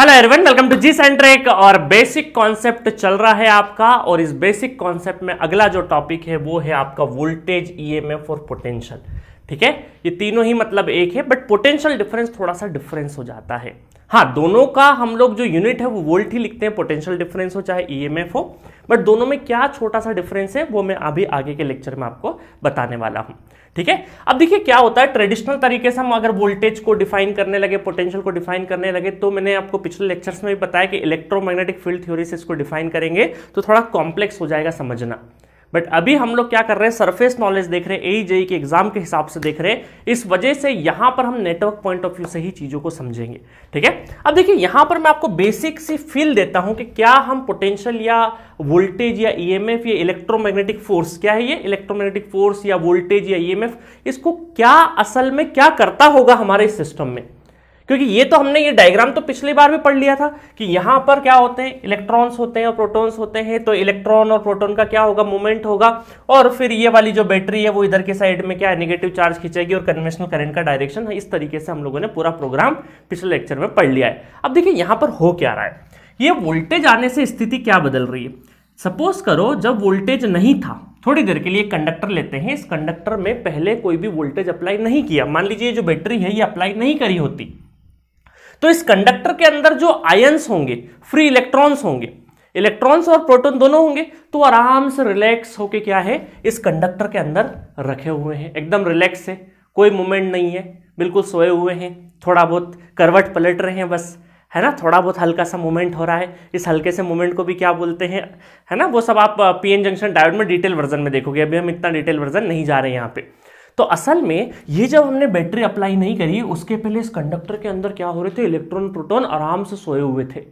hello everyone welcome to जी एक और बेसिक कॉन्सेप्ट चल रहा है आपका और इस बेसिक कॉन्सेप्ट में अगला जो टॉपिक है वो है आपका वोल्टेज ईएमएफ e और पोटेंशियल ठीक है ये तीनों ही मतलब एक है बट पोटेंशियल डिफरेंस थोड़ा सा डिफरेंस हो जाता है हाँ दोनों का हम लोग जो यूनिट है वो वोल्ट ही लिखते हैं पोटेंशियल डिफरेंस हो चाहे ईएमएफ e हो बट दोनों में क्या छोटा सा डिफरेंस है वो मैं अभी आगे के लेक्चर में आपको बताने वाला हूँ ठीक है अब देखिए क्या होता है ट्रेडिशनल तरीके से हम अगर वोल्टेज को डिफाइन करने लगे पोटेंशियल को डिफाइन करने लगे तो मैंने आपको पिछले लेक्चर्स में भी बताया कि इलेक्ट्रोमैग्नेटिक फील्ड थ्योरी से इसको डिफाइन करेंगे तो थोड़ा कॉम्प्लेक्स हो जाएगा समझना बट अभी हम लोग क्या कर रहे हैं सरफेस नॉलेज देख रहे हैं ए जेई के एग्जाम के हिसाब से देख रहे हैं इस वजह से यहां पर हम नेटवर्क पॉइंट ऑफ व्यू से ही चीजों को समझेंगे ठीक है अब देखिए यहां पर मैं आपको बेसिक सी फील देता हूं कि क्या हम पोटेंशियल या वोल्टेज या ईएमएफ e या इलेक्ट्रोमैग्नेटिक फोर्स क्या है ये इलेक्ट्रोमैग्नेटिक फोर्स या वोल्टेज या एफ e इसको क्या असल में क्या करता होगा हमारे सिस्टम में क्योंकि ये तो हमने ये डायग्राम तो पिछली बार भी पढ़ लिया था कि यहां पर क्या होते हैं इलेक्ट्रॉन्स होते हैं और प्रोटॉन्स होते हैं तो इलेक्ट्रॉन और प्रोटॉन का क्या होगा मूवमेंट होगा और फिर ये वाली जो बैटरी है वो इधर के साइड में क्या है निगेटिव चार्ज खींचेगी और कन्वेंशनल करेंट का डायरेक्शन इस तरीके से हम लोगों ने पूरा प्रोग्राम पिछले लेक्चर में पढ़ लिया है अब देखिए यहां पर हो क्या रहा है ये वोल्टेज आने से स्थिति क्या बदल रही है सपोज करो जब वोल्टेज नहीं था थोड़ी देर के लिए कंडक्टर लेते हैं इस कंडक्टर में पहले कोई भी वोल्टेज अप्लाई नहीं किया मान लीजिए जो बैटरी है ये अप्लाई नहीं करी होती तो इस कंडक्टर के अंदर जो आयंस होंगे फ्री इलेक्ट्रॉन्स होंगे इलेक्ट्रॉन्स और प्रोटॉन दोनों होंगे तो आराम से रिलैक्स होके क्या है इस कंडक्टर के अंदर रखे हुए हैं एकदम रिलैक्स है कोई मूवमेंट नहीं है बिल्कुल सोए हुए हैं थोड़ा बहुत करवट पलट रहे हैं बस है ना थोड़ा बहुत हल्का सा मूवमेंट हो रहा है इस हल्के से मूवमेंट को भी क्या बोलते हैं है ना वो सब आप पीएन जंक्शन डायोड में डिटेल वर्जन में देखोगे अभी हम इतना डिटेल वर्जन नहीं जा रहे हैं यहाँ पे तो असल में ये जब हमने बैटरी अप्लाई नहीं करी उसके पहले इस कंडक्टर के अंदर क्या हो रहे थे इलेक्ट्रॉन प्रोटॉन आराम से सोए हुए थे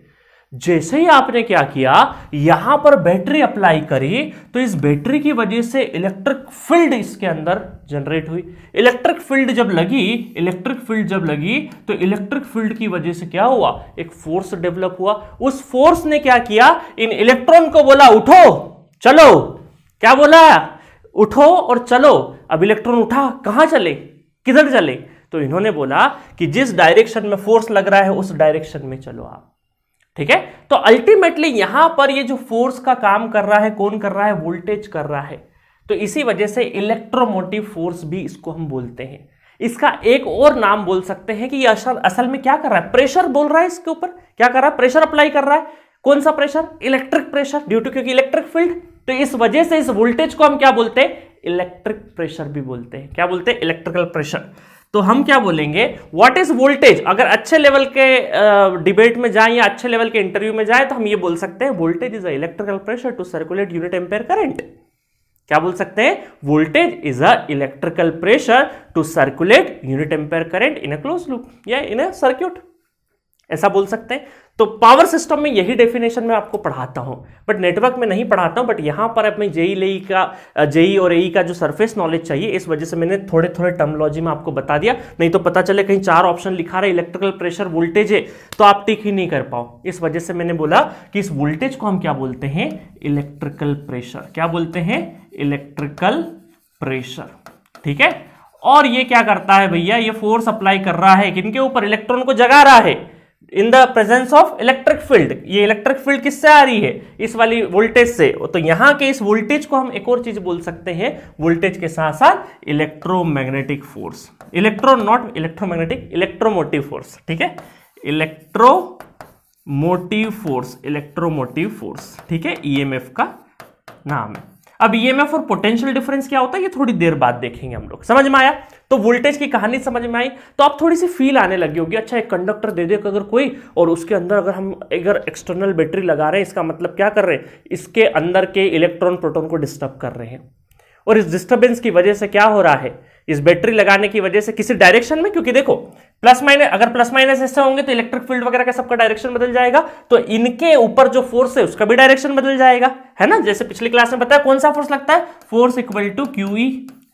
जैसे ही आपने क्या किया यहां पर बैटरी अप्लाई करी तो इस बैटरी की वजह से इलेक्ट्रिक फील्ड इसके अंदर जनरेट हुई इलेक्ट्रिक फील्ड जब लगी इलेक्ट्रिक फील्ड जब लगी तो इलेक्ट्रिक फील्ड की वजह से क्या हुआ एक फोर्स डेवलप हुआ उस फोर्स ने क्या किया इन इलेक्ट्रॉन को बोला उठो चलो क्या बोला उठो और चलो अब इलेक्ट्रॉन उठा कहाँ चले किधर चले तो इन्होंने बोला कि जिस डायरेक्शन में फोर्स लग रहा है उस डायरेक्शन में चलो आप ठीक है तो अल्टीमेटली यहां पर ये जो फोर्स का काम कर रहा है कौन कर रहा है वोल्टेज कर रहा है तो इसी वजह से इलेक्ट्रोमोटिव फोर्स भी इसको हम बोलते हैं इसका एक और नाम बोल सकते हैं कि ये असल असल में क्या कर रहा है प्रेशर बोल रहा है इसके ऊपर क्या कर रहा है प्रेशर अप्लाई कर रहा है कौन सा pressure electric pressure due to क्योंकि इलेक्ट्रिक फील्ड तो इस वजह से इस वोल्टेज को हम क्या बोलते हैं इलेक्ट्रिक प्रेशर भी बोलते हैं क्या बोलते हैं इलेक्ट्रिकल प्रेशर तो हम क्या बोलेंगे व्हाट इज वोल्टेज अगर अच्छे लेवल के डिबेट uh, में जाए या अच्छे लेवल के इंटरव्यू में जाए तो हम ये बोल सकते हैं voltage is a electrical pressure to circulate unit ampere current क्या बोल सकते हैं voltage is a electrical pressure to circulate unit ampere current in a close loop या इन अ सर्क्यूट ऐसा बोल सकते हैं तो पावर सिस्टम में यही डेफिनेशन मैं आपको पढ़ाता हूं बट नेटवर्क में नहीं पढ़ाता हूं बट यहां पर अपने जेई ले का जेई e e और ए e का जो सरफेस नॉलेज चाहिए इस वजह से मैंने थोड़े थोड़े टर्मोलॉजी में आपको बता दिया नहीं तो पता चले कहीं चार ऑप्शन लिखा रहा इलेक्ट्रिकल प्रेशर वोल्टेज है तो आप टिक ही नहीं कर पाओ इस वजह से मैंने बोला कि इस वोल्टेज को हम क्या बोलते हैं इलेक्ट्रिकल प्रेशर क्या बोलते हैं इलेक्ट्रिकल प्रेशर ठीक है और ये क्या करता है भैया ये फोर्स अप्लाई कर रहा है किनके ऊपर इलेक्ट्रॉन को जगा रहा है in the presence of electric field ये इलेक्ट्रिक फील्ड किससे आ रही है इस वाली वोल्टेज से तो यहां के इस वोल्टेज को हम एक और चीज बोल सकते हैं वोल्टेज के साथ साथ electromagnetic force electro not electromagnetic electromotive force ठीक है electromotive force electromotive force ठीक है ई e का नाम है अब ईएमएफ e और पोटेंशियल डिफरेंस क्या होता है ये थोड़ी देर बाद देखेंगे हम लोग समझ में आया तो वोल्टेज की कहानी समझ में आई तो आप थोड़ी सी फील आने लगी होगी अच्छा एक कंडक्टर दे दे अगर कोई और उसके अंदर अगर हम अगर एक्सटर्नल बैटरी लगा रहे हैं इसका मतलब क्या कर रहे हैं इसके अंदर के इलेक्ट्रॉन प्रोटोन को डिस्टर्ब कर रहे हैं और इस डिस्टर्बेंस की वजह से क्या हो रहा है इस बैटरी लगाने की वजह से किसी डायरेक्शन में क्योंकि देखो प्लस माइनस अगर प्लस माइनस ऐसे होंगे तो इलेक्ट्रिक फील्ड वगैरह का सबका डायरेक्शन बदल जाएगा तो इनके ऊपर जो फोर्स है उसका भी डायरेक्शन बदल जाएगा है ना जैसे पिछली क्लास में बताया कौन सा फोर्स लगता है फोर्स इक्वल टू क्यू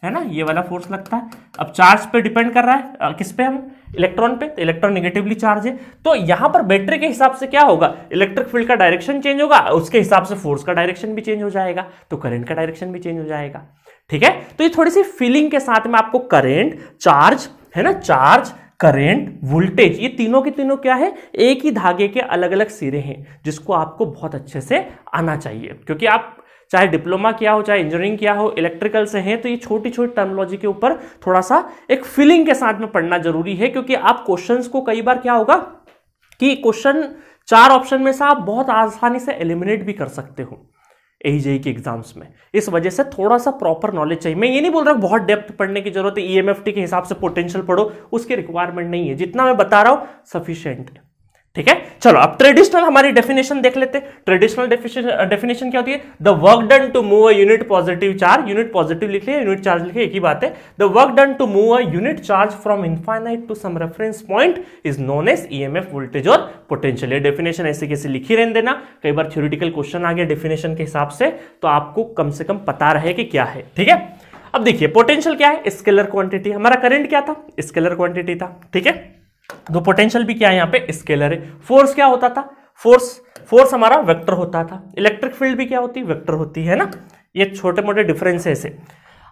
है ना ये वाला फोर्स लगता है अब चार्ज पे डिपेंड कर रहा है आ, किस पे हम इलेक्ट्रॉन पे तो इलेक्ट्रॉन निगेटिवली चार्ज है तो यहां पर बैटरी के हिसाब से क्या होगा इलेक्ट्रिक फील्ड का डायरेक्शन चेंज होगा उसके हिसाब से फोर्स का डायरेक्शन भी चेंज हो जाएगा तो करंट का डायरेक्शन भी चेंज हो जाएगा ठीक है तो ये थोड़ी सी फीलिंग के साथ में आपको करेंट चार्ज है ना चार्ज करेंट वोल्टेज ये तीनों के तीनों क्या है एक ही धागे के अलग अलग सिरे हैं जिसको आपको बहुत अच्छे से आना चाहिए क्योंकि आप चाहे डिप्लोमा किया हो चाहे इंजीनियरिंग किया हो इलेक्ट्रिकल से हैं तो ये छोटी छोटी टर्मोलॉजी के ऊपर थोड़ा सा एक फीलिंग के साथ में पढ़ना जरूरी है क्योंकि आप क्वेश्चंस को कई बार क्या होगा कि क्वेश्चन चार ऑप्शन में से आप बहुत आसानी से एलिमिनेट भी कर सकते हो एजेई जेई के एग्जाम्स में इस वजह से थोड़ा सा प्रॉपर नॉलेज चाहिए मैं ये नहीं बोल रहा बहुत डेप्थ पढ़ने की जरूरत है ई e के हिसाब से पोटेंशियल पढ़ो उसके रिक्वायरमेंट नहीं है जितना मैं बता रहा हूँ सफिशियंट है ठीक है चलो अब ट्रेडिशनल हमारी डेफिनेशन देख लेते हैं ट्रेडिशनल डेफिनेशन क्या होती है the work done to move a unit positive charge unit positive लिख लिया यूनिट चार्ज लिखे एक ही बात है the work done to move a unit charge from infinite to some reference point is known as EMF voltage और potential ये definition ऐसे कैसे लिखी रहने देना कई बार थ्योरिटिकल क्वेश्चन आ गया डेफिनेशन के हिसाब से तो आपको कम से कम पता रहे कि क्या है ठीक है अब देखिए पोटेंशियल क्या है स्केलर क्वांटिटी हमारा करंट क्या था स्केलर क्वांटिटी था ठीक है तो पोटेंशियल भी क्या है यहां पे स्केलर है फोर्स क्या होता था फोर्स फोर्स हमारा वेक्टर होता था इलेक्ट्रिक फील्ड भी क्या होती वेक्टर होती है ना ये छोटे मोटे डिफरेंसेस है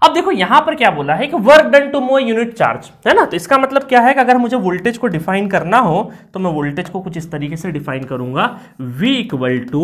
अब देखो यहां पर क्या बोला है कि work done to move unit charge है ना तो इसका मतलब क्या है कि अगर मुझे वोल्टेज को डिफाइन करना हो तो मैं वोल्टेज को कुछ इस तरीके से डिफाइन करूंगा V equal to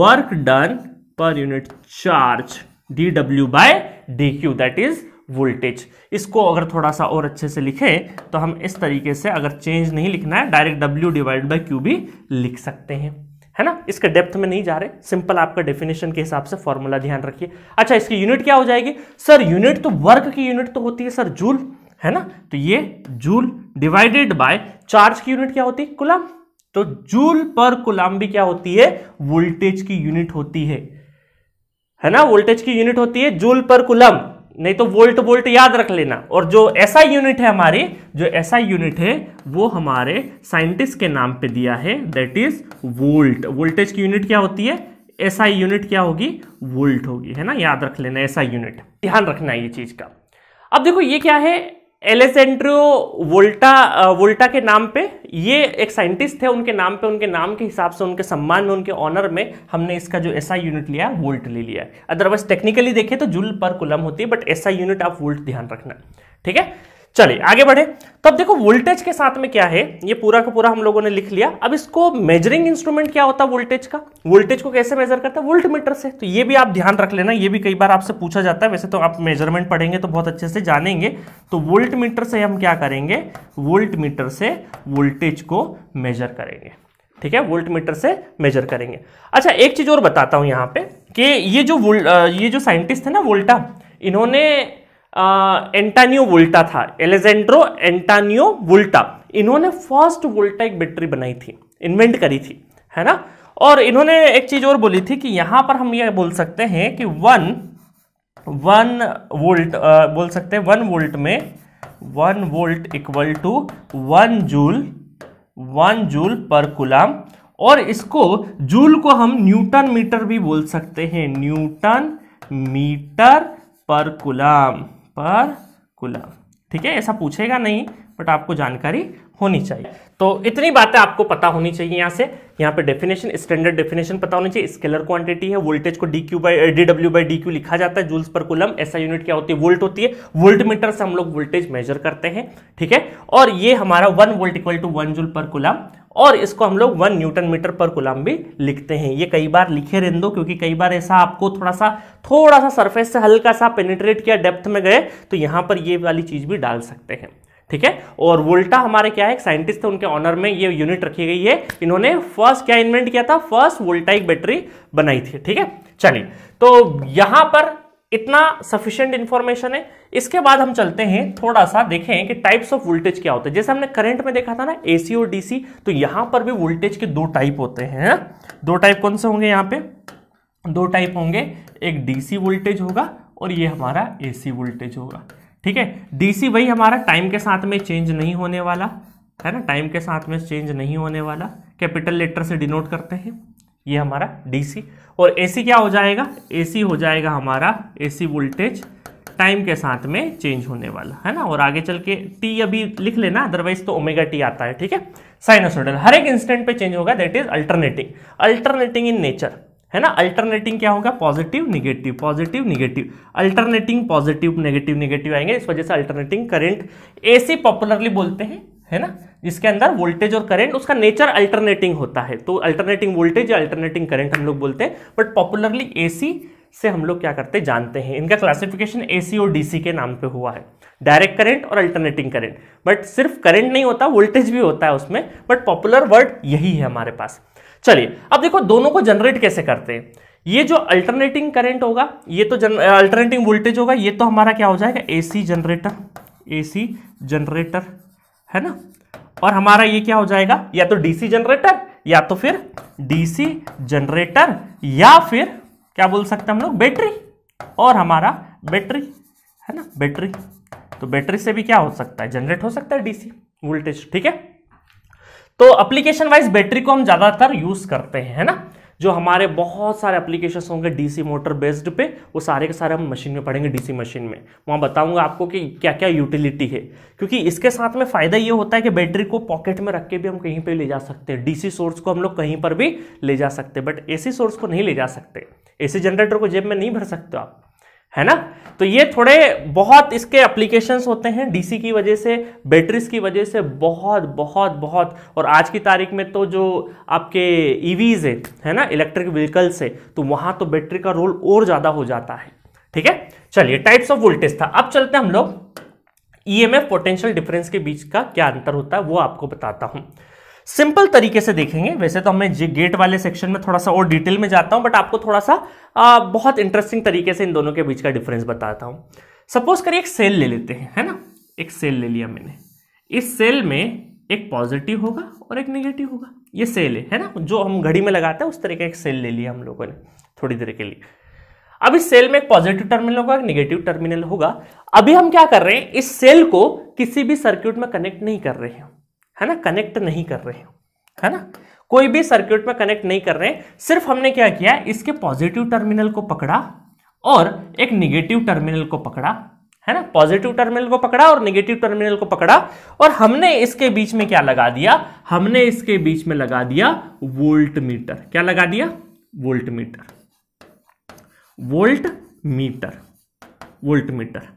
work done per unit charge D W by D Q that is voltage इसको अगर थोड़ा सा और अच्छे से लिखें तो हम इस तरीके से अगर चेंज नहीं लिखना है direct W divide by Q भी लिख सकते हैं है ना इसके डेप्थ में नहीं जा रहे सिंपल आपका डेफिनेशन के हिसाब से फॉर्मूला ध्यान रखिए अच्छा इसकी यूनिट क्या हो जाएगी सर यूनिट तो वर्क की यूनिट तो होती है सर जूल है ना तो ये जूल डिवाइडेड बाय चार्ज की यूनिट क्या होती है कुलाम तो जूल पर कुलाम भी क्या होती है वोल्टेज की यूनिट होती है है ना वोल्टेज की यूनिट होती है जूल पर कुलम नहीं तो वोल्ट वोल्ट याद रख लेना और जो ऐसा यूनिट है हमारी जो ऐसा यूनिट है वो हमारे साइंटिस्ट के नाम पे दिया है दैट इज वोल्ट वोल्टेज की यूनिट क्या होती है ऐसा यूनिट क्या होगी वोल्ट होगी है ना याद रख लेना ऐसा यूनिट ध्यान रखना ये चीज का अब देखो ये क्या है एलेसेंड्रो वोल्टा वोल्टा के नाम पे ये एक साइंटिस्ट थे उनके नाम पे उनके नाम के हिसाब से उनके सम्मान में उनके ऑनर में हमने इसका जो एसआई यूनिट लिया है वोल्ट ले लिया है अदरवाइज टेक्निकली देखें तो जूल पर कुलम होती है बट एसआई यूनिट आप वोल्ट ध्यान रखना ठीक है चलिए आगे बढ़े तो अब देखो वोल्टेज के साथ में क्या है ये पूरा का पूरा हम लोगों ने लिख लिया अब इसको मेजरिंग इंस्ट्रूमेंट क्या होता है वोल्टेज का वोल्टेज को कैसे मेजर करता है वोल्ट मीटर से तो ये भी आप ध्यान रख लेना ये भी कई बार आपसे पूछा जाता है वैसे तो आप मेजरमेंट पढ़ेंगे तो बहुत अच्छे से जानेंगे तो वोल्ट मीटर से हम क्या करेंगे वोल्ट मीटर से वोल्टेज को मेजर करेंगे ठीक है वोल्ट मीटर से मेजर करेंगे अच्छा एक चीज और बताता हूं यहां पर कि ये जो ये जो साइंटिस्ट है ना वोल्टा इन्होंने एंटानियो वोल्टा था एलेजेंड्रो एंटानियो वोल्टा इन्होंने फर्स्ट वोल्टाइक बैटरी बनाई थी इन्वेंट करी थी है ना और इन्होंने एक चीज और बोली थी कि यहां पर हम ये बोल सकते हैं कि वन वन वोल्ट आ, बोल सकते हैं वन वोल्ट में one volt equal to one joule one joule per coulomb और इसको जूल को हम न्यूटन मीटर भी बोल सकते हैं न्यूटन मीटर पर कुलाम पर कुलम ठीक है ऐसा पूछेगा नहीं बट आपको जानकारी होनी चाहिए तो इतनी बातें आपको पता होनी चाहिए यहाँ से यहाँ पे डेफिनेशन स्टैंडर्ड डेफिनेशन पता होनी चाहिए स्केलर क्वांटिटी है वोल्टेज को D Q by D W by D Q लिखा जाता है जूल्स पर कुलम ऐसा यूनिट क्या होती है वोल्ट होती है वोल्ट मीटर से हम लोग वोल्टेज मेजर करते हैं ठीक है और ये हमारा one volt equal to one joule per coulomb और इसको हम लोग one newton metre per coulomb भी लिखते हैं ये कई बार लिखे रहने दो क्योंकि कई बार ऐसा आपको थोड़ा सा थोड़ा सा सरफेस से हल्का सा पेनिट्रेट किया डेप्थ में गए तो यहाँ पर ये वाली चीज़ भी डाल सकते हैं ठीक है और वोल्टा हमारे क्या है एक साइंटिस्ट थे उनके ऑनर में ये यूनिट रखी गई है इन्होंने फर्स्ट क्या इन्वेंट किया था फर्स्ट वोल्टाइक बैटरी बनाई थी ठीक है चलिए तो यहां पर इतना सफिशियंट इंफॉर्मेशन है इसके बाद हम चलते हैं थोड़ा सा देखें कि टाइप्स ऑफ वोल्टेज क्या होते हैं जैसे हमने करंट में देखा था ना एसी और डीसी तो यहां पर भी वोल्टेज के दो टाइप होते हैं दो टाइप कौन से होंगे यहां पे दो टाइप होंगे एक डीसी वोल्टेज होगा और ये हमारा एसी वोल्टेज होगा ठीक है डीसी वही हमारा टाइम के साथ में चेंज नहीं होने वाला है ना टाइम के साथ में चेंज नहीं होने वाला कैपिटल लेटर से डिनोट करते हैं ये हमारा डीसी और एसी क्या हो जाएगा एसी हो जाएगा हमारा एसी वोल्टेज टाइम के साथ में चेंज होने वाला है ना और आगे चल के टी अभी लिख लेना अदरवाइज तो ओमेगा टी आता है ठीक है साइनोसोडल हर एक इंस्टेंट पे चेंज होगा that is alternating alternating in nature है ना अल्टरनेटिंग क्या होगा positive negative positive negative alternating positive negative negative आएंगे इस वजह से अल्टरनेटिंग करेंट एसी पॉपुलरली बोलते हैं है ना जिसके अंदर वोल्टेज और करंट उसका नेचर अल्टरनेटिंग होता है तो अल्टरनेटिंग वोल्टेज या अल्टरनेटिंग करंट हम लोग बोलते हैं बट पॉपुलरली एसी से हम लोग क्या करते जानते हैं इनका क्लासिफिकेशन एसी और डीसी के नाम पे हुआ है डायरेक्ट करंट और अल्टरनेटिंग करंट बट सिर्फ करंट नहीं होता वोल्टेज भी होता है उसमें बट पॉपुलर वर्ड यही है हमारे पास चलिए अब देखो दोनों को जनरेट कैसे करते हैं ये जो अल्टरनेटिंग करंट होगा ये तो अल्टरनेटिंग वोल्टेज होगा ये तो हमारा क्या हो जाएगा एसी जनरेटर एसी जनरेटर है ना और हमारा ये क्या हो जाएगा या तो डीसी जनरेटर या तो फिर डीसी जनरेटर या फिर क्या बोल सकते हम लोग बैटरी और हमारा बैटरी है ना बैटरी तो बैटरी से भी क्या हो सकता है जनरेट हो सकता है डीसी वोल्टेज ठीक है तो एप्लीकेशन वाइज बैटरी को हम ज्यादातर यूज करते हैं है ना जो हमारे बहुत सारे एप्लीकेशन होंगे डीसी मोटर बेस्ड पे वो सारे के सारे हम मशीन में पढ़ेंगे डीसी मशीन में वहाँ बताऊंगा आपको कि क्या क्या यूटिलिटी है क्योंकि इसके साथ में फ़ायदा ये होता है कि बैटरी को पॉकेट में रख के भी हम कहीं पर ले जा सकते हैं डीसी सोर्स को हम लोग कहीं पर भी ले जा सकते हैं बट ए सोर्स को नहीं ले जा सकते ए जनरेटर को जेब में नहीं भर सकते आप है ना तो ये थोड़े बहुत इसके एप्लीकेशंस होते हैं डीसी की वजह से बैटरीज की वजह से बहुत बहुत बहुत और आज की तारीख में तो जो आपके ईवीज e है है ना इलेक्ट्रिक व्हीकल्स है तो वहां तो बैटरी का रोल और ज़्यादा हो जाता है ठीक है चलिए टाइप्स ऑफ वोल्टेज था अब चलते हैं हम लोग ई एम पोटेंशियल डिफरेंस के बीच का क्या अंतर होता है वो आपको बताता हूं सिंपल तरीके से देखेंगे वैसे तो हमें गेट वाले सेक्शन में थोड़ा सा और डिटेल में जाता हूं बट आपको थोड़ा सा आ, बहुत इंटरेस्टिंग तरीके से इन दोनों के बीच का डिफरेंस बताता हूं सपोज करिए एक सेल ले लेते हैं है ना एक सेल ले लिया मैंने इस सेल में एक पॉजिटिव होगा और एक नेगेटिव होगा ये सेल है है ना जो हम घड़ी में लगाते हैं उस तरह का एक सेल ले लिया हम लोगों ने थोड़ी देर के लिए अब इस सेल में एक पॉजिटिव टर्मिनल होगा एक निगेटिव टर्मिनल होगा अभी हम क्या कर रहे हैं इस सेल को किसी भी सर्क्यूट में कनेक्ट नहीं कर रहे हैं है ना कनेक्ट नहीं कर रहे है ना कोई भी सर्किट में कनेक्ट नहीं कर रहे सिर्फ हमने क्या किया इसके पॉजिटिव टर्मिनल को पकड़ा और एक निगेटिव टर्मिनल को पकड़ा है ना पॉजिटिव टर्मिनल को पकड़ा और निगेटिव टर्मिनल को पकड़ा और हमने इसके बीच में क्या लगा दिया हमने इसके बीच में लगा दिया वोल्ट मीटर क्या लगा दिया voltmeter voltmeter voltmeter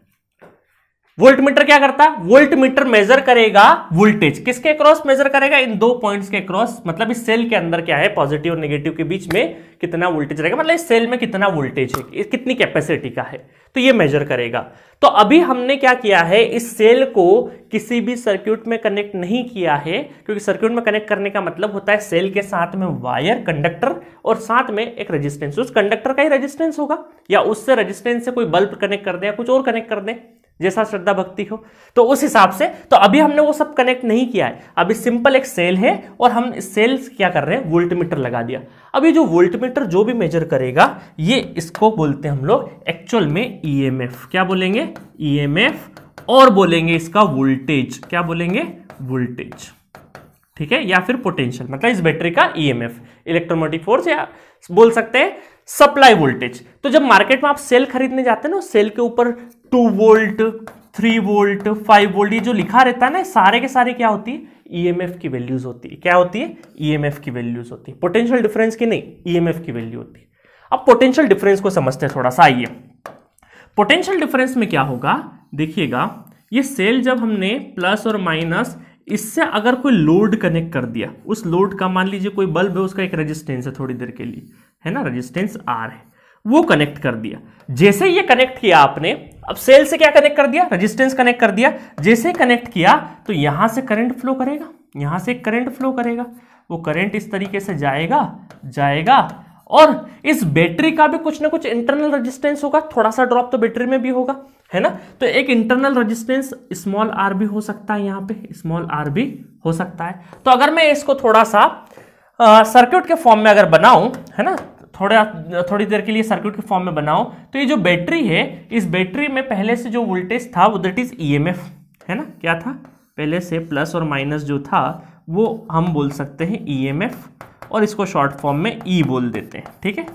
voltmeter क्या करता है वोल्ट मीटर मेजर करेगा वोल्टेज किसके क्रॉस मेजर करेगा इन दो पॉइंट्स के क्रॉस मतलब इस सेल के अंदर क्या है पॉजिटिव और नेगेटिव के बीच में कितना वोल्टेज रहेगा मतलब इस सेल में कितना वोल्टेज है कितनी कैपेसिटी का है तो ये मेजर करेगा तो अभी हमने क्या किया है इस सेल को किसी भी सर्क्यूट में कनेक्ट नहीं किया है क्योंकि सर्क्यूट में कनेक्ट करने का मतलब होता है सेल के साथ में वायर कंडक्टर और साथ में एक रेजिस्टेंस उस कंडक्टर का ही रेजिस्टेंस होगा या उससे रेजिस्टेंस से कोई बल्ब कनेक्ट कर दें या कुछ और कनेक्ट कर दें जैसा श्रद्धा भक्ति हो तो उस हिसाब से तो अभी हमने वो सब कनेक्ट नहीं किया है अभी सिंपल एक सेल है और हम इस सेल क्या कर रहे हैं वोल्टमीटर लगा दिया अभी जो वोल्टमीटर जो भी मेजर करेगा ये इसको बोलते हैं हम लोग एक्चुअल में ईएमएफ e क्या बोलेंगे ईएमएफ e और बोलेंगे इसका वोल्टेज क्या बोलेंगे वोल्टेज ठीक है या फिर पोटेंशियल मतलब इस बैटरी का ईएमएफ इलेक्ट्रोमोटिव फोर्स या बोल सकते हैं सप्लाई वोल्टेज तो जब मार्केट में आप सेल खरीदने जाते हैं ना सेल के ऊपर two volt three volt five volt ये जो लिखा रहता है ना सारे के सारे क्या होती है ईएमएफ e की वैल्यूज होती है क्या होती है ईएमएफ e की वैल्यूज होती है पोटेंशियल डिफरेंस की नहीं ईएमएफ e की वैल्यू होती है अब पोटेंशियल डिफरेंस को समझते हैं थोड़ा सा आइए पोटेंशियल डिफरेंस में क्या होगा देखिएगा ये सेल जब हमने प्लस और माइनस इससे अगर कोई लोड कनेक्ट कर दिया उस लोड का मान लीजिए कोई बल्ब है उसका एक रेजिस्टेंस है थोड़ी देर के लिए है ना रेजिस्टेंस आर है वो कनेक्ट कर दिया जैसे ये कनेक्ट किया आपने अब सेल से क्या कनेक्ट कर दिया रेजिस्टेंस कनेक्ट कर दिया जैसे कनेक्ट किया तो यहां से करंट फ्लो करेगा यहां से करंट फ्लो करेगा वो करंट इस तरीके से जाएगा जाएगा और इस बैटरी का भी कुछ ना कुछ इंटरनल रेजिस्टेंस होगा थोड़ा सा ड्रॉप तो बैटरी में भी होगा है ना तो एक इंटरनल रेजिस्टेंस स्मॉल आर भी हो सकता है यहां पे स्मॉल आर भी हो सकता है तो अगर मैं इसको थोड़ा सा सर्किट के फॉर्म में अगर बनाऊं है ना थोड़ा थोड़ी देर के लिए सर्किट के फॉर्म में बनाऊं तो ये जो बैटरी है इस बैटरी में पहले से जो वोल्टेज था वो दैट इज ई है ना क्या था पहले से प्लस और माइनस जो था वो हम बोल सकते हैं ई e और इसको शॉर्ट फॉर्म में ई e बोल देते हैं ठीक है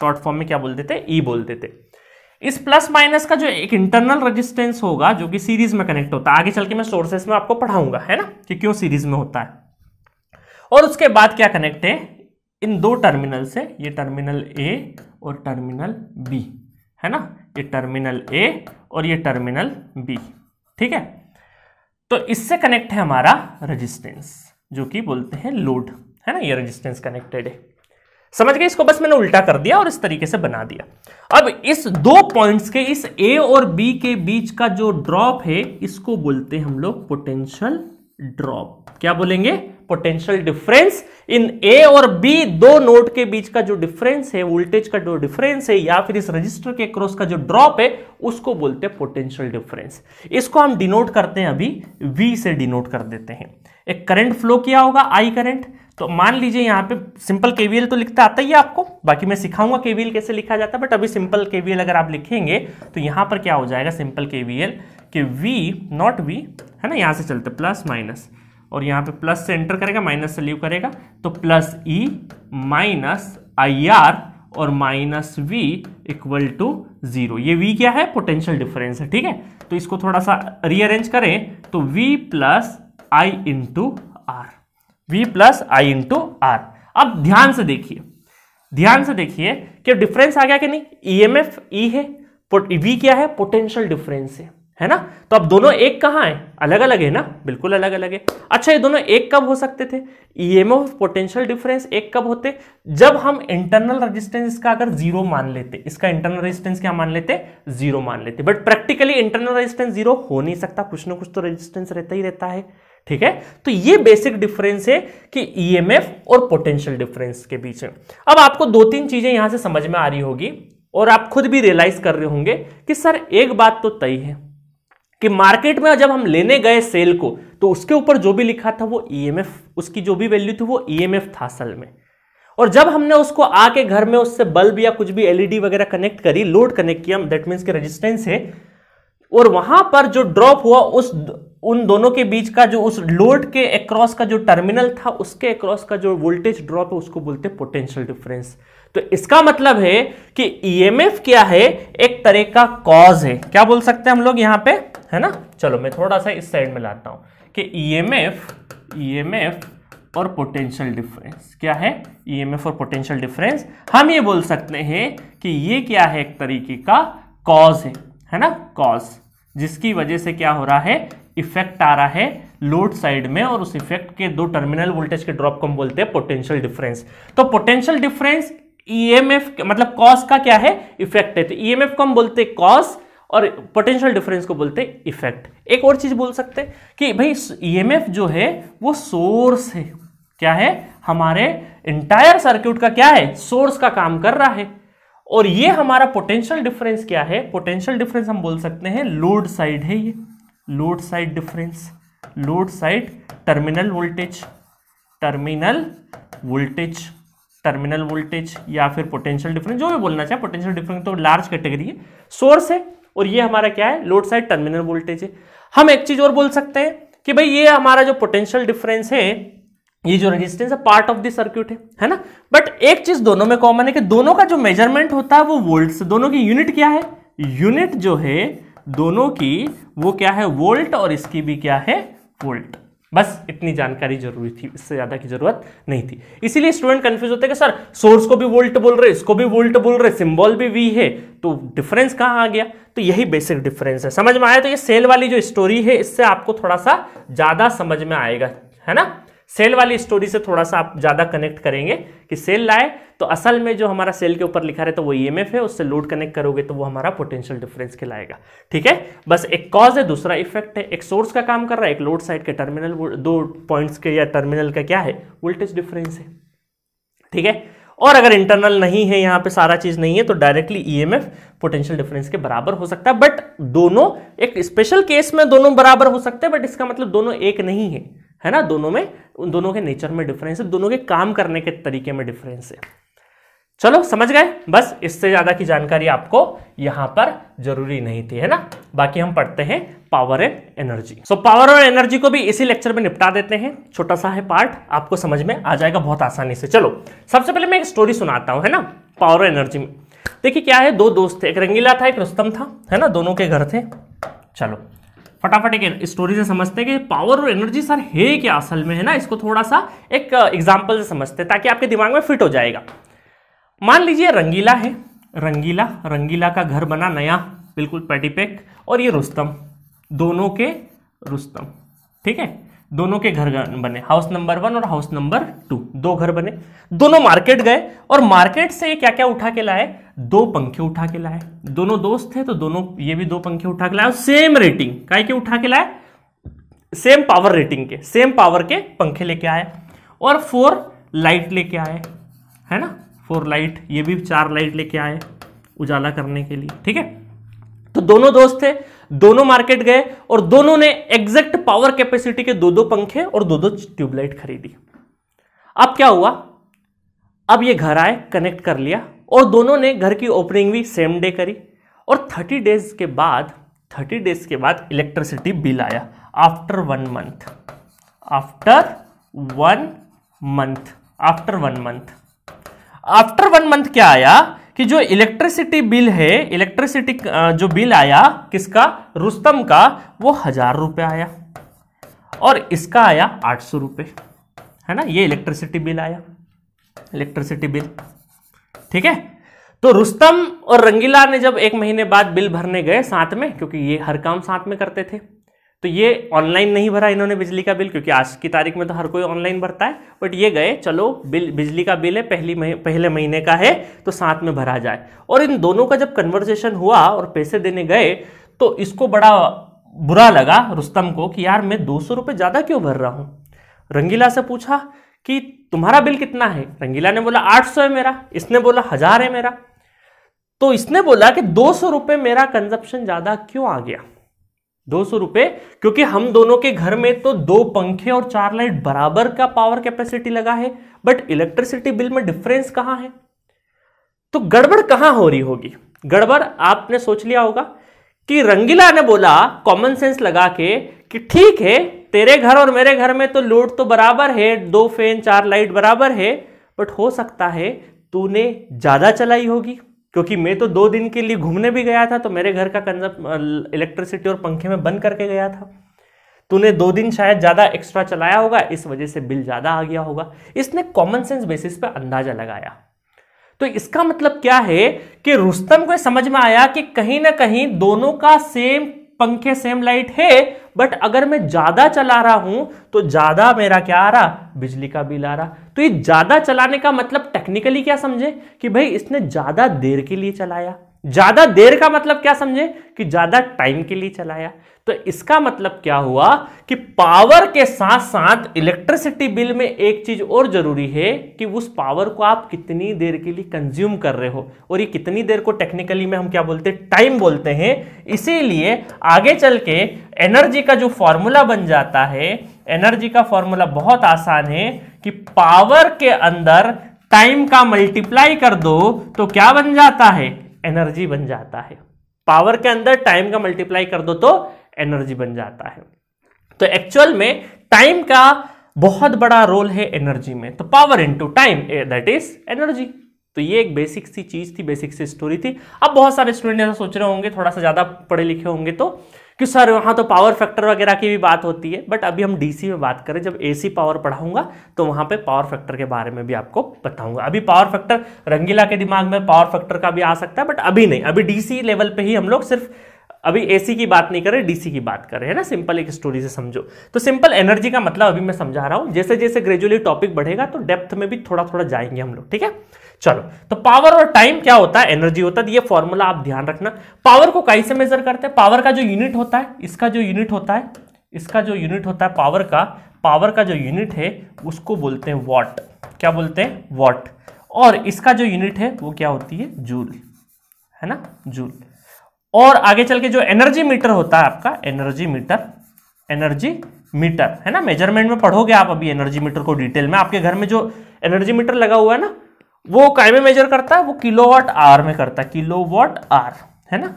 शॉर्ट फॉर्म में क्या बोल देते हैं ई e बोल देते हैं इस प्लस माइनस का जो एक इंटरनल रेजिस्टेंस होगा जो कि सीरीज में कनेक्ट होता है आगे चल के मैं सोर्सेस में आपको पढ़ाऊंगा है ना कि क्यों सीरीज में होता है और उसके बाद क्या कनेक्ट है इन दो टर्मिनल से ये टर्मिनल ए और टर्मिनल बी है ना ये टर्मिनल ए और ये टर्मिनल बी ठीक है तो इससे कनेक्ट है हमारा रजिस्टेंस जो कि बोलते हैं लोड है ना ये रजिस्टेंस कनेक्टेड है समझ गए इसको बस मैंने उल्टा कर दिया और इस तरीके से बना दिया अब इस दो पॉइंट्स के इस ए और बी के बीच का जो ड्रॉप है इसको बोलते हैं हम लोग पोटेंशियल ड्रॉप क्या बोलेंगे पोटेंशियल डिफरेंस इन ए और बी दो नोट के बीच का जो डिफरेंस है वोल्टेज का जो डिफरेंस है या फिर इस रजिस्टर के क्रॉस का जो ड्रॉप है उसको बोलते हैं पोटेंशियल डिफरेंस इसको हम डिनोट करते हैं अभी वी से डिनोट कर देते हैं एक करंट फ्लो किया होगा आई करंट तो मान लीजिए यहाँ पे सिंपल केवीएल तो लिखता आता ही है आपको बाकी मैं सिखाऊंगा केवीएल कैसे लिखा जाता है बट अभी सिंपल केवीएल अगर आप लिखेंगे तो यहाँ पर क्या हो जाएगा सिंपल केवीएल कि वी नॉट वी है ना यहाँ से चलते प्लस माइनस और यहाँ पे प्लस से एंटर करेगा माइनस से लीव करेगा तो plus E minus I R और minus V equal to zero ये वी क्या है पोटेंशियल डिफरेंस है ठीक है तो इसको थोड़ा सा रीअरेंज करें तो V plus I into R v plus I into R अब ध्यान से देखिए ध्यान से देखिए कि डिफरेंस आ गया कि नहीं ई एम एफ ई है वी क्या है पोटेंशियल डिफरेंस है है ना तो अब दोनों एक कहाँ है अलग अलग है ना बिल्कुल अलग अलग है अच्छा ये दोनों एक कब हो सकते थे ईएमएफ पोटेंशियल डिफरेंस एक कब होते जब हम इंटरनल रेजिस्टेंस इसका अगर जीरो मान लेते इसका इंटरनल रेजिस्टेंस क्या मान लेते जीरो मान लेते but practically internal resistance zero हो नहीं सकता कुछ ना कुछ तो रेजिस्टेंस रहता ही रहता है ठीक है तो ये बेसिक डिफरेंस है कि ईएमएफ e और पोटेंशियल डिफरेंस के बीच में अब आपको दो तीन चीजें यहां से समझ में आ रही होगी और आप खुद भी रियलाइज कर रहे होंगे कि सर एक बात तो तय है कि मार्केट में जब हम लेने गए सेल को तो उसके ऊपर जो भी लिखा था वो ईएमएफ e उसकी जो भी वैल्यू थी वो ईएमएफ e था असल में और जब हमने उसको आके घर में उससे बल्ब या कुछ भी एलईडी वगैरह कनेक्ट करी लोड कनेक्ट किया दैट मीन्स के रेजिस्टेंस है और वहां पर जो ड्रॉप हुआ उस उन दोनों के बीच का जो उस लोड के अक्रॉस का जो टर्मिनल था उसके अक्रॉस का जो वोल्टेज ड्रॉप है उसको बोलते हैं पोटेंशियल डिफरेंस तो इसका मतलब है कि ईएमएफ e क्या है एक तरह का कॉज है क्या बोल सकते हैं हम लोग यहाँ पे है ना चलो मैं थोड़ा सा इस साइड में लाता हूं कि ईएमएफ e ईएमएफ e और पोटेंशियल डिफरेंस क्या है ईएमएफ और पोटेंशियल डिफरेंस हम ये बोल सकते हैं कि ये क्या है एक तरीके का कॉज है है ना कॉज जिसकी वजह से क्या हो रहा है इफेक्ट आ रहा है लोड साइड में और उस इफेक्ट के दो टर्मिनल वोल्टेज के ड्रॉप को हम बोलते हैं पोटेंशियल डिफरेंस तो पोटेंशियल डिफरेंस ईएमएफ मतलब कॉस का क्या है इफेक्ट है तो ईएमएफ e को हम बोलते हैं कॉस और पोटेंशियल डिफरेंस को बोलते हैं इफेक्ट एक और चीज बोल सकते हैं कि भाई ईएमएफ e जो है वो सोर्स है क्या है हमारे इंटायर सर्क्यूट का क्या है सोर्स का काम कर रहा है और ये हमारा पोटेंशियल डिफरेंस क्या है पोटेंशियल डिफरेंस हम बोल सकते हैं लोड साइड है ये load side difference load side terminal voltage terminal voltage terminal voltage या फिर पोटेंशियल डिफरेंस जो भी बोलना चाहे पोटेंशियल डिफरेंस तो लार्ज कैटेगरी है सोर्स है और ये हमारा क्या है लोड साइड टर्मिनल वोल्टेज है हम एक चीज और बोल सकते हैं कि भाई ये हमारा जो पोटेंशियल डिफरेंस है ये जो रेजिस्टेंस है पार्ट ऑफ द सर्क्यूट है है ना बट एक चीज दोनों में कॉमन है कि दोनों का जो मेजरमेंट होता है वो वोल्ट दोनों की यूनिट क्या है यूनिट जो है दोनों की वो क्या है वोल्ट और इसकी भी क्या है वोल्ट बस इतनी जानकारी जरूरी थी इससे ज़्यादा की जरूरत नहीं थी इसीलिए स्टूडेंट कंफ्यूज होते हैं कि सर सोर्स को भी वोल्ट बोल रहे इसको भी वोल्ट बोल रहे सिंबल भी वी है तो डिफरेंस कहाँ आ गया तो यही बेसिक डिफरेंस है समझ में आया तो ये सेल वाली जो स्टोरी है इससे आपको थोड़ा सा ज़्यादा समझ में आएगा है ना सेल वाली स्टोरी से थोड़ा सा आप ज़्यादा कनेक्ट करेंगे कि सेल लाए तो असल में जो हमारा सेल के ऊपर लिखा रहे तो वो ई e है उससे लोड कनेक्ट करोगे तो वो हमारा पोटेंशियल डिफरेंस खिलाएगा ठीक है बस एक कॉज है दूसरा इफेक्ट है एक सोर्स का काम कर रहा है एक लोड साइड के टर्मिनल दो पॉइंट्स के या टर्मिनल का क्या है वोल्टेज डिफरेंस है ठीक है और अगर इंटरनल नहीं है यहाँ पे सारा चीज नहीं है तो डायरेक्टली ईएमएफ पोटेंशियल डिफरेंस के बराबर हो सकता है बट दोनों एक स्पेशल केस में दोनों बराबर हो सकते हैं बट इसका मतलब दोनों एक नहीं है है ना दोनों में उन दोनों के नेचर में डिफरेंस है दोनों के काम करने के तरीके में डिफरेंस है चलो समझ गए बस इससे ज़्यादा की जानकारी आपको यहां पर जरूरी नहीं थी है ना बाकी हम पढ़ते हैं power and energy so power और एनर्जी को भी इसी लेक्चर में निपटा देते हैं छोटा सा है पार्ट आपको समझ में आ जाएगा बहुत आसानी से चलो सबसे पहले मैं एक स्टोरी सुनाता हूँ है ना पावर और एनर्जी में देखिए क्या है दो दोस्त थे एक रंगीला था एक रुस्तम था है ना दोनों के घर थे चलो फटाफट एक स्टोरी से समझते हैं कि पावर और एनर्जी सर है क्या असल में है ना इसको थोड़ा सा एक एग्जाम्पल uh, से समझते हैं ताकि आपके दिमाग में फिट हो जाएगा मान लीजिए रंगीला है रंगीला रंगीला का घर बना नया बिल्कुल पेटीपेक और ये रुस्तम दोनों के रुस्तम ठीक है दोनों के घर बने हाउस नंबर वन और हाउस नंबर टू दो घर बने दोनों मार्केट गए और मार्केट से क्या क्या उठा के लाए दो पंखे उठा के लाए दोनों दोस्त थे तो दोनों ये भी दो पंखे उठा के लाए और सेम रेटिंग काय के उठा के लाए सेम पावर रेटिंग के सेम पावर के पंखे लेके आए और फोर लाइट लेके आए है ना फोर लाइट ये भी चार लाइट लेके आए उजाला करने के लिए ठीक है तो दोनों दोस्त थे दोनों मार्केट गए और दोनों ने एग्जैक्ट पावर कैपेसिटी के दो दो पंखे और दो दो ट्यूबलाइट खरीदी अब क्या हुआ अब ये घर आए कनेक्ट कर लिया और दोनों ने घर की ओपनिंग भी सेम डे करी और थर्टी डेज के बाद थर्टी डेज के बाद इलेक्ट्रिसिटी बिल आया after one month after one month after one month after one month क्या आया कि जो इलेक्ट्रिसिटी बिल है इलेक्ट्रिसिटी जो बिल आया किसका रुस्तम का वो हजार रुपये आया और इसका आया आठ सौ रुपये है ना ये इलेक्ट्रिसिटी बिल आया इलेक्ट्रिसिटी बिल ठीक है तो रुस्तम और रंगीला ने जब एक महीने बाद बिल भरने गए साथ में क्योंकि ये हर काम साथ में करते थे तो ये ऑनलाइन नहीं भरा इन्होंने बिजली का बिल क्योंकि आज की तारीख में तो हर कोई ऑनलाइन भरता है बट ये गए चलो बिल बिजली का बिल है पहली मही, पहले महीने का है तो साथ में भरा जाए और इन दोनों का जब कन्वर्सेशन हुआ और पैसे देने गए तो इसको बड़ा बुरा लगा रुस्तम को कि यार मैं दो सौ ज़्यादा क्यों भर रहा हूँ रंगीला से पूछा कि तुम्हारा बिल कितना है रंगीला ने बोला आठ सौ है मेरा इसने बोला हजार है मेरा तो इसने बोला कि दो सौ रुपये मेरा कंजप्शन ज्यादा क्यों आ गया दो सौ रुपये क्योंकि हम दोनों के घर में तो दो पंखे और चार लाइट बराबर का पावर कैपेसिटी लगा है बट इलेक्ट्रिसिटी बिल में डिफरेंस कहाँ है तो गड़बड़ कहाँ हो रही होगी गड़बड़ आपने सोच लिया होगा कि रंगीला ने बोला कॉमन सेंस लगा के कि ठीक है तेरे घर और मेरे घर में तो लोड तो बराबर है दो फैन चार लाइट बराबर है बट हो सकता है तूने ज़्यादा चलाई होगी क्योंकि मैं तो दो दिन के लिए घूमने भी गया था तो मेरे घर का कंजप इलेक्ट्रिसिटी और पंखे में बंद करके गया था तूने दो दिन शायद ज़्यादा एक्स्ट्रा चलाया होगा इस वजह से बिल ज़्यादा आ गया होगा इसने कॉमन सेंस बेसिस पर अंदाज़ा लगाया तो इसका मतलब क्या है कि रुस्तम को समझ में आया कि कहीं ना कहीं दोनों का सेम पंखे सेम लाइट है बट अगर मैं ज्यादा चला रहा हूं तो ज्यादा मेरा क्या आ रहा बिजली का बिल आ रहा तो ये ज्यादा चलाने का मतलब टेक्निकली क्या समझे कि भाई इसने ज्यादा देर के लिए चलाया ज्यादा देर का मतलब क्या समझे कि ज्यादा टाइम के लिए चलाया तो इसका मतलब क्या हुआ कि पावर के साथ साथ इलेक्ट्रिसिटी बिल में एक चीज और जरूरी है कि उस पावर को आप कितनी देर के लिए कंज्यूम कर रहे हो और ये कितनी देर को टेक्निकली में हम क्या बोलते हैं टाइम बोलते हैं इसीलिए आगे चल के एनर्जी का जो फॉर्मूला बन जाता है एनर्जी का फॉर्मूला बहुत आसान है कि पावर के अंदर टाइम का मल्टीप्लाई कर दो तो क्या बन जाता है एनर्जी बन जाता है पावर के अंदर टाइम का मल्टीप्लाई कर दो तो एनर्जी बन जाता है तो एक्चुअल में टाइम का बहुत बड़ा रोल है एनर्जी में तो power into time that is energy तो ये एक बेसिक सी चीज थी बेसिक सी स्टोरी थी अब बहुत सारे स्टूडेंट ऐसा सोच रहे होंगे थोड़ा सा ज्यादा पढ़े लिखे होंगे तो कि सर वहाँ तो पावर फैक्टर वगैरह की भी बात होती है बट अभी हम डीसी में बात करें जब एसी पावर पढ़ाऊंगा तो वहाँ पे पावर फैक्टर के बारे में भी आपको बताऊंगा अभी पावर फैक्टर रंगीला के दिमाग में पावर फैक्टर का भी आ सकता है बट अभी नहीं अभी डीसी लेवल पे ही हम लोग सिर्फ अभी एसी की बात नहीं कर रहे डीसी की बात कर रहे हैं ना सिंपल एक स्टोरी से समझो तो सिंपल एनर्जी का मतलब अभी मैं समझा रहा हूं जैसे जैसे ग्रेजुअली टॉपिक बढ़ेगा तो डेप्थ में भी थोड़ा थोड़ा जाएंगे हम लोग ठीक है चलो तो पावर और टाइम क्या होता है एनर्जी होता है तो ये फॉर्मूला आप ध्यान रखना पावर को कहीं से मेजर करते हैं पावर का जो यूनिट होता है इसका जो यूनिट होता है इसका जो यूनिट होता है पावर का पावर का जो यूनिट है उसको बोलते हैं वॉट क्या बोलते हैं वॉट और इसका जो यूनिट है वो क्या होती है जूल है ना जूल और आगे चल के जो एनर्जी मीटर होता है आपका एनर्जी मीटर एनर्जी मीटर है ना मेजरमेंट में पढ़ोगे आप अभी एनर्जी मीटर को डिटेल में आपके घर में जो एनर्जी मीटर लगा हुआ है ना वो काय में मेजर करता है वो किलो वॉट आर में करता है किलो वॉट आर है ना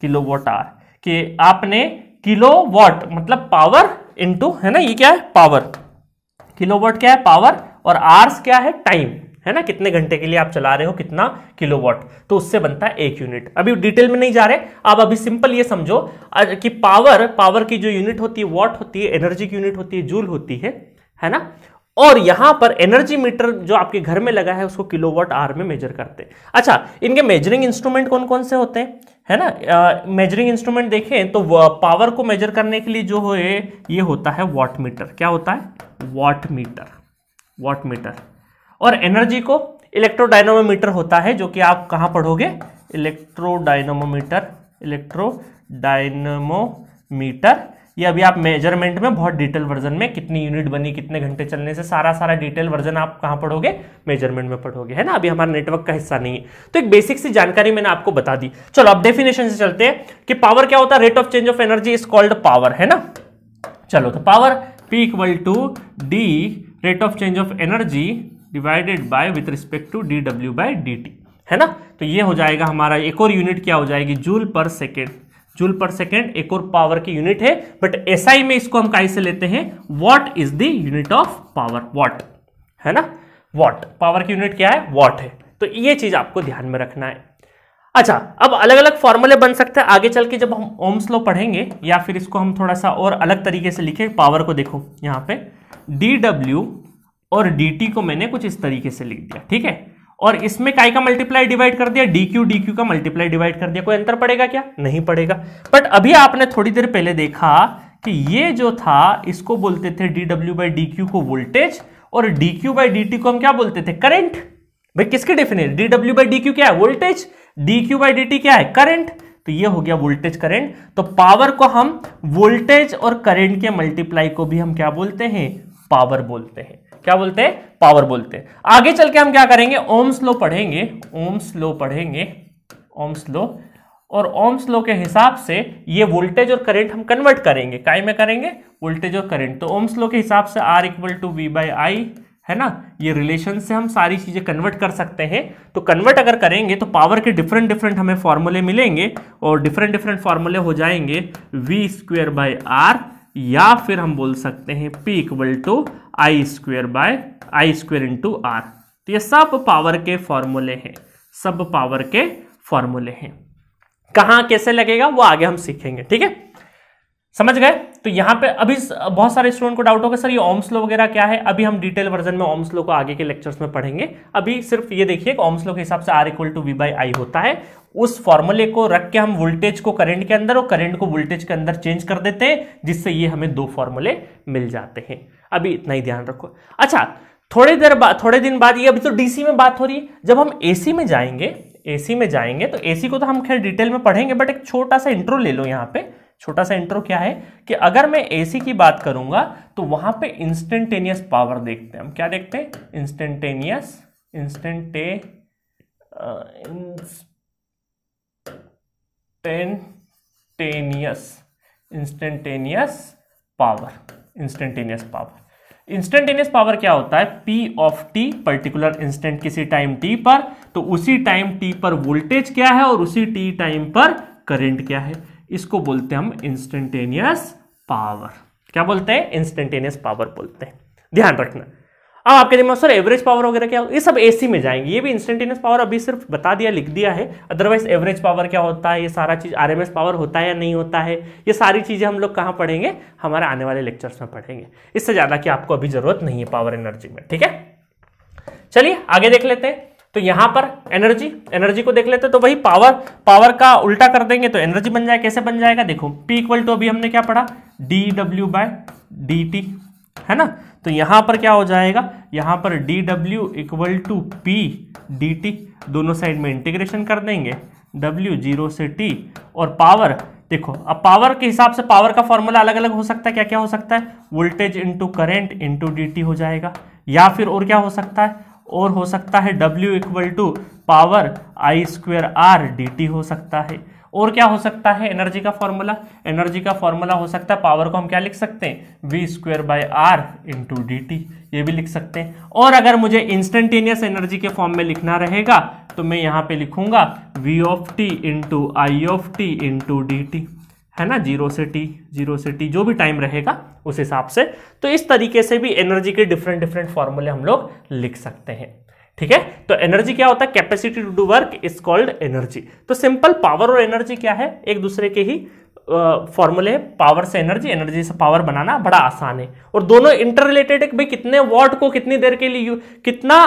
किलो वॉट आर कि आपने किलो वॉट मतलब पावर इनटू है ना ये क्या है पावर किलो वॉट क्या है पावर और आर्स क्या है टाइम है ना कितने घंटे के लिए आप चला रहे हो कितना किलोवाट तो उससे बनता है एक यूनिट अभी डिटेल में नहीं जा रहे आप अभी सिंपल ये समझो कि पावर पावर की जो यूनिट होती है वॉट होती है एनर्जी की यूनिट होती है जूल होती है है ना और यहां पर एनर्जी मीटर जो आपके घर में लगा है उसको किलोवाट आर में मेजर करते हैं अच्छा इनके मेजरिंग इंस्ट्रूमेंट कौन कौन से होते हैं है ना मेजरिंग इंस्ट्रूमेंट देखें तो पावर को मेजर करने के लिए जो है ये होता है वॉट मीटर क्या होता है वॉट मीटर वॉट मीटर और एनर्जी को इलेक्ट्रोडाइनोमीटर होता है जो कि आप कहाँ पढ़ोगे इलेक्ट्रोडाइनोमीटर डायनोमोमीटर ये अभी आप मेजरमेंट में बहुत डिटेल वर्जन में कितनी यूनिट बनी कितने घंटे चलने से सारा सारा डिटेल वर्जन आप कहाँ पढ़ोगे मेजरमेंट में पढ़ोगे है ना अभी हमारा नेटवर्क का हिस्सा नहीं है तो एक बेसिक सी जानकारी मैंने आपको बता दी चलो अब डेफिनेशन से चलते हैं कि पावर क्या होता है rate of change of energy is called power है ना चलो तो power P equal to D rate of change of energy divided by with respect to D W by D T है ना तो ये हो जाएगा हमारा एक और यूनिट क्या हो जाएगी जूल पर सेकेंड जूल पर सेकेंड एक और पावर की यूनिट है बट एसआई SI में इसको हम काई से लेते हैं watt is the unit of power watt है ना वॉट पावर की यूनिट क्या है वॉट है तो ये चीज आपको ध्यान में रखना है अच्छा अब अलग अलग फॉर्मूले बन सकते हैं आगे चल के जब हम ओम्स लो पढ़ेंगे या फिर इसको हम थोड़ा सा और अलग तरीके से लिखें पावर को देखो यहाँ पे डी डब्ल्यू और dt को मैंने कुछ इस तरीके से लिख दिया ठीक है और इसमें काय का मल्टीप्लाई डिवाइड कर दिया dq dq का मल्टीप्लाई डिवाइड कर दिया कोई अंतर पड़ेगा क्या नहीं पड़ेगा बट अभी आपने थोड़ी देर पहले देखा कि ये जो था इसको बोलते थे dw बाई डी को वोल्टेज और dq बाई dt को हम क्या बोलते थे करंट भाई किसकी डेफिनेट dw बाई डी क्या है वोल्टेज dq बाई dt क्या है करंट तो ये हो गया वोल्टेज करंट तो पावर को हम वोल्टेज और करंट के मल्टीप्लाई को भी हम क्या बोलते हैं पावर बोलते हैं क्या बोलते हैं पावर बोलते हैं आगे चल के हम क्या करेंगे ओम्स लो पढ़ेंगे ओम्स लो पढ़ेंगे ओम्स लो और ओम्स लो के हिसाब से ये वोल्टेज और करंट हम कन्वर्ट करेंगे काय में करेंगे वोल्टेज और करंट तो ओम्स लो के हिसाब से R equal to V by I है ना ये रिलेशन से हम सारी चीज़ें कन्वर्ट कर सकते हैं तो कन्वर्ट अगर करेंगे तो पावर के डिफरेंट डिफरेंट हमें फॉर्मूले मिलेंगे और डिफरेंट डिफरेंट फॉर्मूले हो जाएंगे वी स्क्वेयर बाई आर या फिर हम बोल सकते हैं P equal to I square by I square into R तो ये सब पावर के फॉर्मूले हैं सब पावर के फॉर्मूले हैं कहाँ कैसे लगेगा वो आगे हम सीखेंगे ठीक है समझ गए तो यहाँ पे अभी बहुत सारे स्टूडेंट को डाउट होगा सर ये लो वगैरह क्या है अभी हम डिटेल वर्जन में लो को आगे के लेक्चर्स में पढ़ेंगे अभी सिर्फ ये देखिए लो के हिसाब से R equal to V by I होता है उस फॉर्मूले को रख के हम वोल्टेज को करंट के अंदर और करंट को वोल्टेज के अंदर चेंज कर देते हैं जिससे ये हमें दो फॉर्मूले मिल जाते हैं अभी इतना ही ध्यान रखो अच्छा थोड़ी देर बाद थोड़े दिन बाद ये अभी तो डीसी में बात हो रही है जब हम एसी में जाएंगे एसी में जाएंगे तो एसी को तो हम खैर डिटेल में पढ़ेंगे बट एक छोटा सा इंट्रो ले लो यहाँ पे छोटा सा इंट्रो क्या है कि अगर मैं एसी की बात करूंगा तो वहां पे इंस्टेंटेनियस पावर देखते हैं हम क्या देखते हैं instantaneous instantaneous instantaneous instantaneous power instantaneous power instantaneous power क्या होता है P of T particular instant किसी टाइम टी पर तो उसी टाइम टी पर वोल्टेज क्या है और उसी टी टाइम पर करंट क्या है इसको बोलते हैं हम इंस्टेंटेनियस पावर क्या बोलते हैं इंस्टेंटेनियस पावर बोलते हैं ध्यान रखना अब आपके दिमाग सर एवरेज पावर वगैरह क्या ये सब एसी में जाएंगे ये भी इंस्टेंटेनियस पावर अभी सिर्फ बता दिया लिख दिया है अदरवाइज एवरेज पावर क्या होता है ये सारा चीज़ आरएमएस पावर होता है या नहीं होता है ये सारी चीज़ें हम लोग कहाँ पढ़ेंगे हमारे आने वाले लेक्चर्स में पढ़ेंगे इससे ज़्यादा की आपको अभी ज़रूरत नहीं है पावर एनर्जी में ठीक है चलिए आगे देख लेते हैं तो यहां पर एनर्जी एनर्जी को देख लेते तो वही पावर पावर का उल्टा कर देंगे तो एनर्जी बन जाए कैसे बन जाएगा देखो पी इक्वल टू अभी हमने क्या पढ़ा D W by D T है ना तो यहां पर क्या हो जाएगा यहां पर D W equal to P D T दोनों साइड में इंटीग्रेशन कर देंगे डब्ल्यू जीरो से टी और पावर देखो अब पावर के हिसाब से पावर का फॉर्मूला अलग अलग हो सकता है क्या क्या हो सकता है voltage into current into D हो जाएगा या फिर और क्या हो सकता है और हो सकता है W equal to power I square R D T हो सकता है और क्या हो सकता है एनर्जी का फॉर्मूला एनर्जी का फॉर्मूला हो सकता है पावर को हम क्या लिख सकते हैं V square by R into D T ये भी लिख सकते हैं और अगर मुझे इंस्टेंटेनियस एनर्जी के फॉर्म में लिखना रहेगा तो मैं यहाँ पे लिखूंगा V of T into I of T into D T है ना जीरो से टी जीरो से टी जो भी टाइम रहेगा उस हिसाब से तो इस तरीके से भी एनर्जी के डिफरेंट डिफरेंट फॉर्मूले हम लोग लिख सकते हैं ठीक है तो एनर्जी क्या होता है capacity to do work is called energy तो सिंपल पावर और एनर्जी क्या है एक दूसरे के ही फॉर्मूले पावर से एनर्जी एनर्जी से पावर बनाना बड़ा आसान है और दोनों इंटर रिलेटेड है भाई कितने वॉट को कितनी देर के लिए कितना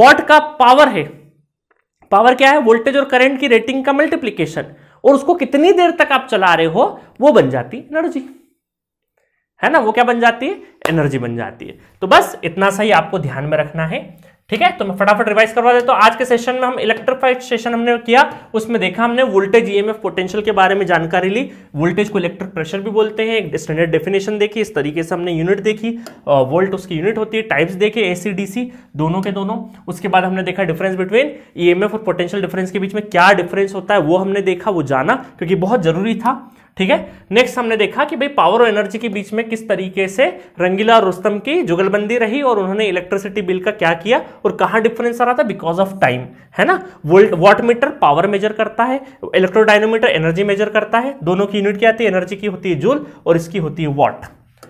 वॉट का पावर है पावर क्या है वोल्टेज और करंट की रेटिंग का मल्टीप्लीकेशन और उसको कितनी देर तक आप चला रहे हो वो बन जाती है एनर्जी है ना वो क्या बन जाती है एनर्जी बन जाती है तो बस इतना सा ही आपको ध्यान में रखना है ठीक है तो मैं फटाफट रिवाइज करवा देता तो हूँ आज के सेशन में हम इलेक्ट्रिफाइड सेशन हमने किया उसमें देखा हमने वोल्टेज ईएमएफ पोटेंशियल के बारे में जानकारी ली वोल्टेज को इलेक्ट्रिक प्रेशर भी बोलते हैं एक स्टैंडर्ड डेफिनेशन देखी इस तरीके से हमने यूनिट देखी वोल्ट उसकी यूनिट होती है टाइप्स देखे एसी डीसी दोनों के दोनों उसके बाद हमने देखा डिफरेंस बिटवीन ई और पोटेंशियल डिफरेंस के बीच में क्या डिफरेंस होता है वो हमने देखा वो जाना क्योंकि बहुत जरूरी था ठीक है नेक्स्ट हमने देखा कि भाई पावर और एनर्जी के बीच में किस तरीके से रंगीला और रुस्तम की जुगलबंदी रही और उन्होंने इलेक्ट्रिसिटी बिल का क्या किया और कहां डिफरेंस आ रहा था बिकॉज ऑफ टाइम है ना volt watt meter power measure करता है इलेक्ट्रोडाइनोमीटर एनर्जी मेजर करता है दोनों की यूनिट क्या आती है एनर्जी की होती है जूल और इसकी होती है वॉट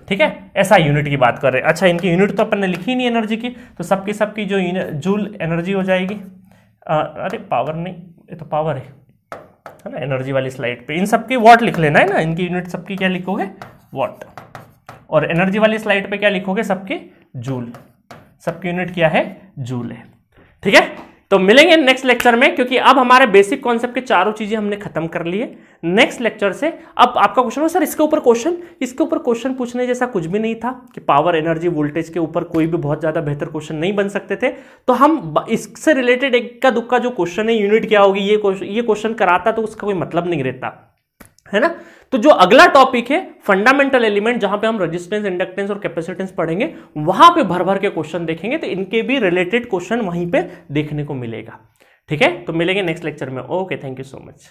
ठीक है ऐसा यूनिट की बात कर रहे हैं अच्छा इनकी यूनिट तो अपन ने लिखी नहीं एनर्जी की तो सबकी सबकी जो जूल एनर्जी हो जाएगी अरे पावर नहीं ये तो पावर है है ना एनर्जी वाली स्लाइड पे इन सबकी वॉट लिख लेना है ना इनकी यूनिट सबकी क्या लिखोगे वॉट और एनर्जी वाली स्लाइड पे क्या लिखोगे सबके जूल सबकी यूनिट क्या है जूल है ठीक है तो मिलेंगे नेक्स्ट लेक्चर में क्योंकि अब हमारे बेसिक कॉन्सेप्ट के चारों चीजें हमने खत्म कर लिए नेक्स्ट लेक्चर से अब आपका क्वेश्चन हो सर इसके ऊपर क्वेश्चन इसके ऊपर क्वेश्चन पूछने जैसा कुछ भी नहीं था कि पावर एनर्जी वोल्टेज के ऊपर कोई भी बहुत ज़्यादा बेहतर क्वेश्चन नहीं बन सकते थे तो हम इससे रिलेटेड इक्का दुक्का जो क्वेश्चन है यूनिट क्या होगी ये क्वेश्चन कराता तो उसका कोई मतलब नहीं रहता है ना तो जो अगला टॉपिक है फंडामेंटल एलिमेंट जहां पे हम रेजिस्टेंस इंडक्टेंस और कैपेसिटेंस पढ़ेंगे वहां पे भर भर के क्वेश्चन देखेंगे तो इनके भी रिलेटेड क्वेश्चन वहीं पे देखने को मिलेगा ठीक है तो मिलेंगे नेक्स्ट लेक्चर में okay thank you so much